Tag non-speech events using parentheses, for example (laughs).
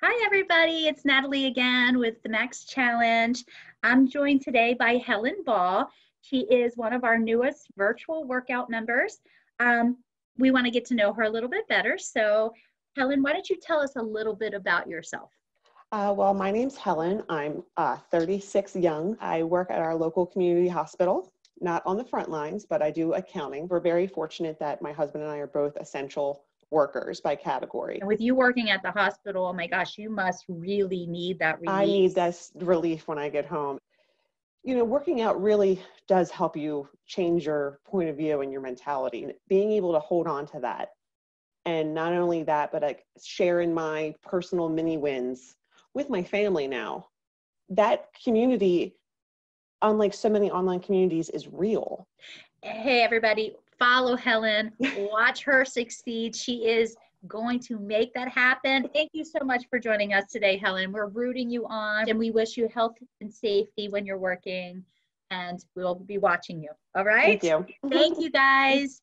Hi, everybody. It's Natalie again with the Max Challenge. I'm joined today by Helen Ball. She is one of our newest virtual workout members. Um, we want to get to know her a little bit better. So, Helen, why don't you tell us a little bit about yourself? Uh, well, my name's Helen. I'm uh, 36 young. I work at our local community hospital, not on the front lines, but I do accounting. We're very fortunate that my husband and I are both essential workers by category. And with you working at the hospital, oh my gosh, you must really need that relief. I need this relief when I get home. You know, working out really does help you change your point of view and your mentality. Being able to hold on to that. And not only that, but like sharing my personal mini wins with my family now. That community, unlike so many online communities, is real. Hey, everybody, follow Helen, (laughs) watch her succeed. She is going to make that happen. Thank you so much for joining us today, Helen. We're rooting you on and we wish you health and safety when you're working. And we will be watching you. All right. Thank you. Thank you guys.